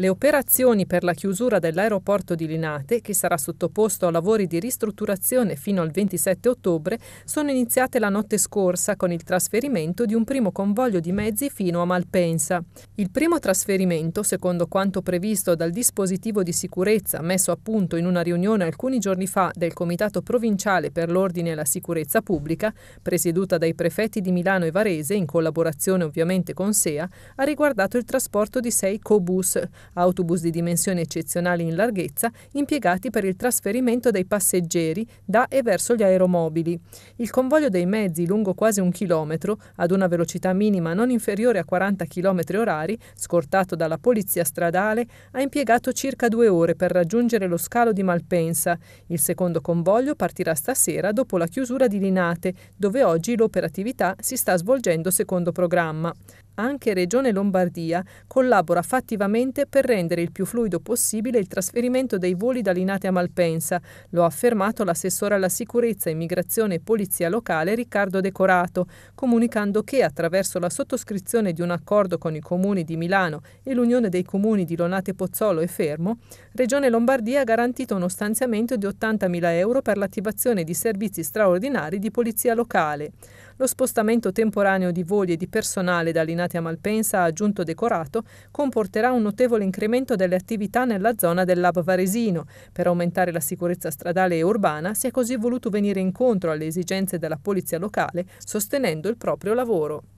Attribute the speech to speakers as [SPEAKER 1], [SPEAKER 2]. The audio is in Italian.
[SPEAKER 1] Le operazioni per la chiusura dell'aeroporto di Linate, che sarà sottoposto a lavori di ristrutturazione fino al 27 ottobre, sono iniziate la notte scorsa con il trasferimento di un primo convoglio di mezzi fino a Malpensa. Il primo trasferimento, secondo quanto previsto dal dispositivo di sicurezza messo a punto in una riunione alcuni giorni fa del Comitato Provinciale per l'Ordine e la Sicurezza Pubblica, presieduta dai prefetti di Milano e Varese, in collaborazione ovviamente con SEA, ha riguardato il trasporto di sei co-bus autobus di dimensioni eccezionali in larghezza, impiegati per il trasferimento dei passeggeri da e verso gli aeromobili. Il convoglio dei mezzi lungo quasi un chilometro, ad una velocità minima non inferiore a 40 km orari, scortato dalla polizia stradale, ha impiegato circa due ore per raggiungere lo scalo di Malpensa. Il secondo convoglio partirà stasera dopo la chiusura di Linate, dove oggi l'operatività si sta svolgendo secondo programma anche Regione Lombardia collabora fattivamente per rendere il più fluido possibile il trasferimento dei voli da Linate a Malpensa, lo ha affermato l'assessore alla sicurezza, immigrazione e polizia locale Riccardo Decorato, comunicando che attraverso la sottoscrizione di un accordo con i comuni di Milano e l'Unione dei comuni di Lonate Pozzolo e Fermo, Regione Lombardia ha garantito uno stanziamento di 80.000 euro per l'attivazione di servizi straordinari di polizia locale. Lo spostamento temporaneo di voli e di personale da Linate destinati a Malpensa ha aggiunto Decorato comporterà un notevole incremento delle attività nella zona dell'Hub Varesino. Per aumentare la sicurezza stradale e urbana si è così voluto venire incontro alle esigenze della polizia locale sostenendo il proprio lavoro.